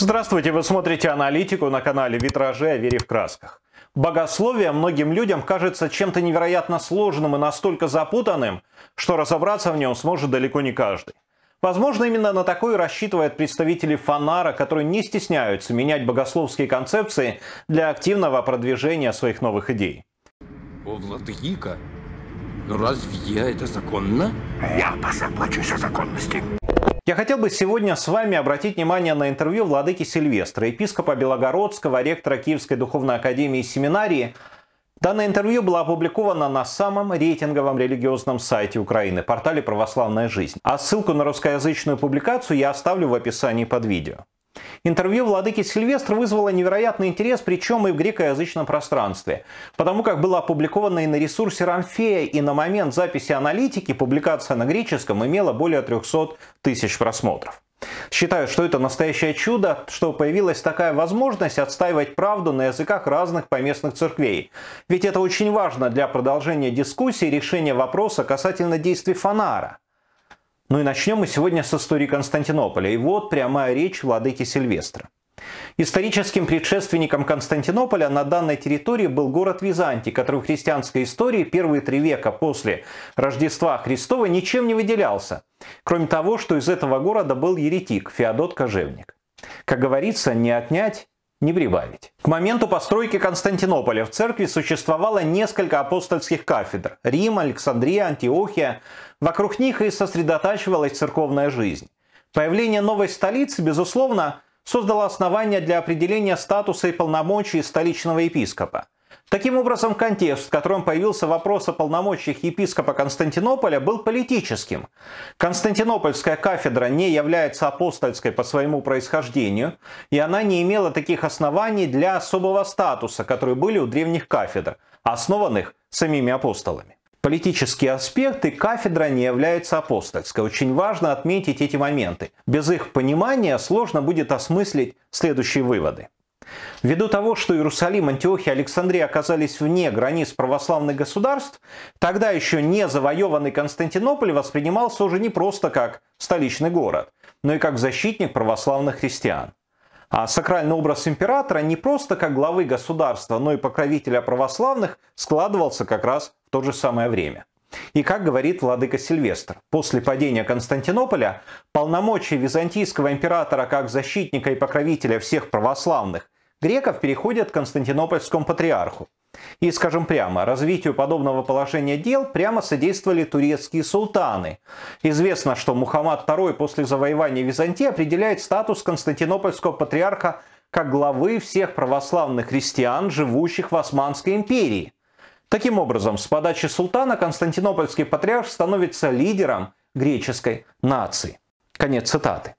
Здравствуйте, вы смотрите аналитику на канале Витражи о вере в красках. Богословие многим людям кажется чем-то невероятно сложным и настолько запутанным, что разобраться в нем сможет далеко не каждый. Возможно, именно на такое рассчитывают представители фонара, которые не стесняются менять богословские концепции для активного продвижения своих новых идей. О, Владыка, разве я это законно? Я позабочусь о законности. Я хотел бы сегодня с вами обратить внимание на интервью владыки Сильвестра, епископа Белогородского, ректора Киевской Духовной Академии и Семинарии. Данное интервью было опубликовано на самом рейтинговом религиозном сайте Украины, портале «Православная жизнь». А ссылку на русскоязычную публикацию я оставлю в описании под видео. Интервью владыки Сильвестр вызвало невероятный интерес, причем и в грекоязычном пространстве, потому как было опубликовано и на ресурсе Рамфея, и на момент записи аналитики публикация на греческом имела более 300 тысяч просмотров. Считаю, что это настоящее чудо, что появилась такая возможность отстаивать правду на языках разных поместных церквей. Ведь это очень важно для продолжения дискуссии и решения вопроса касательно действий фонара. Ну и начнем мы сегодня с истории Константинополя. И вот прямая речь владыки Сильвестра. Историческим предшественником Константинополя на данной территории был город Византий, который в христианской истории первые три века после Рождества Христова ничем не выделялся, кроме того, что из этого города был еретик Феодот Кожевник. Как говорится, не отнять, не прибавить. К моменту постройки Константинополя в церкви существовало несколько апостольских кафедр – Рим, Александрия, Антиохия. Вокруг них и сосредотачивалась церковная жизнь. Появление новой столицы, безусловно, создало основания для определения статуса и полномочий столичного епископа – Таким образом, контекст, в котором появился вопрос о полномочиях епископа Константинополя, был политическим. Константинопольская кафедра не является апостольской по своему происхождению, и она не имела таких оснований для особого статуса, которые были у древних кафедр, основанных самими апостолами. Политические аспекты кафедра не является апостольской. Очень важно отметить эти моменты. Без их понимания сложно будет осмыслить следующие выводы. Ввиду того, что Иерусалим, Антиохия, Александрия оказались вне границ православных государств, тогда еще не завоеванный Константинополь воспринимался уже не просто как столичный город, но и как защитник православных христиан. А сакральный образ императора не просто как главы государства, но и покровителя православных складывался как раз в то же самое время. И как говорит владыка Сильвестр, после падения Константинополя полномочия византийского императора как защитника и покровителя всех православных греков переходят к константинопольскому патриарху. И, скажем прямо, развитию подобного положения дел прямо содействовали турецкие султаны. Известно, что Мухаммад II после завоевания Византии определяет статус константинопольского патриарха как главы всех православных христиан, живущих в Османской империи. Таким образом, с подачи султана константинопольский патриарх становится лидером греческой нации. Конец цитаты.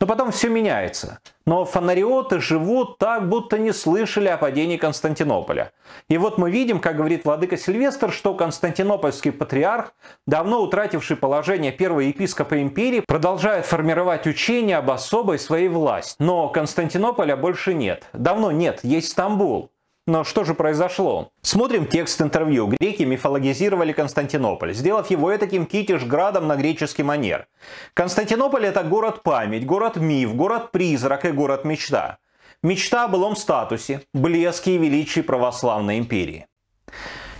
Но потом все меняется. Но фонариоты живут так, будто не слышали о падении Константинополя. И вот мы видим, как говорит владыка Сильвестр, что константинопольский патриарх, давно утративший положение первого епископа империи, продолжает формировать учение об особой своей власти. Но Константинополя больше нет. Давно нет, есть Стамбул. Но что же произошло? Смотрим текст интервью. Греки мифологизировали Константинополь, сделав его этаким китиш-градом на греческий манер. Константинополь – это город-память, город-миф, город-призрак и город-мечта. Мечта о былом статусе, блеске и величии православной империи.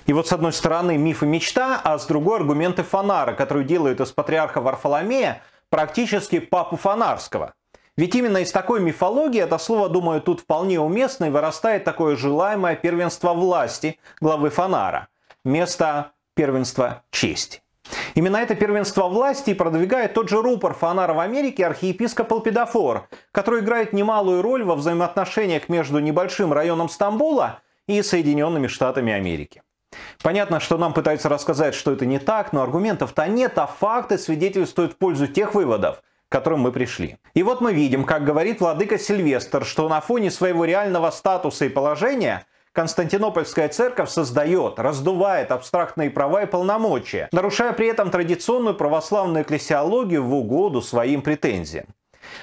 И вот с одной стороны миф и мечта, а с другой аргументы Фонара, которые делают из патриарха Варфоломея практически папу Фонарского – ведь именно из такой мифологии, это слово, думаю, тут вполне уместно, и вырастает такое желаемое первенство власти главы Фонара, вместо первенства чести. Именно это первенство власти продвигает тот же рупор Фонара в Америке архиепископ Алпидофор, который играет немалую роль во взаимоотношениях между небольшим районом Стамбула и Соединенными Штатами Америки. Понятно, что нам пытаются рассказать, что это не так, но аргументов-то нет, а факты свидетельствуют в пользу тех выводов – которым мы пришли. И вот мы видим, как говорит владыка Сильвестр, что на фоне своего реального статуса и положения Константинопольская церковь создает, раздувает абстрактные права и полномочия, нарушая при этом традиционную православную экклесиологию в угоду своим претензиям.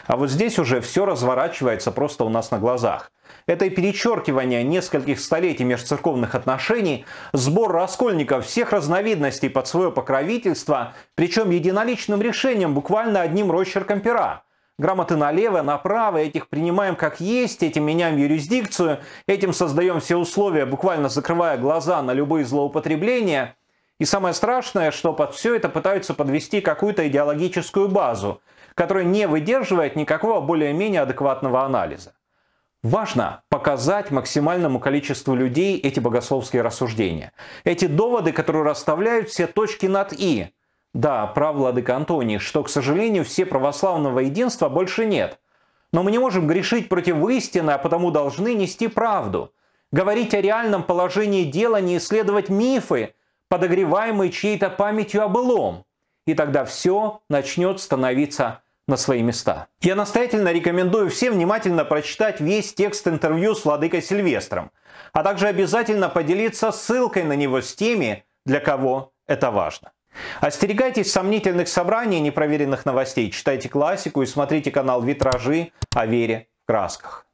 А вот здесь уже все разворачивается просто у нас на глазах. Это и перечеркивание нескольких столетий межцерковных отношений, сбор раскольников всех разновидностей под свое покровительство, причем единоличным решением, буквально одним росчерком пера. Грамоты налево, направо, этих принимаем как есть, этим меняем юрисдикцию, этим создаем все условия, буквально закрывая глаза на любые злоупотребления – и самое страшное, что под все это пытаются подвести какую-то идеологическую базу, которая не выдерживает никакого более-менее адекватного анализа. Важно показать максимальному количеству людей эти богословские рассуждения. Эти доводы, которые расставляют все точки над «и». Да, прав Владыка Антоний, что, к сожалению, все православного единства больше нет. Но мы не можем грешить против истины, а потому должны нести правду. Говорить о реальном положении дела, не исследовать мифы – подогреваемый чьей-то памятью о былом. И тогда все начнет становиться на свои места. Я настоятельно рекомендую всем внимательно прочитать весь текст интервью с Владыкой Сильвестром, а также обязательно поделиться ссылкой на него с теми, для кого это важно. Остерегайтесь сомнительных собраний и непроверенных новостей, читайте классику и смотрите канал «Витражи» о вере в красках.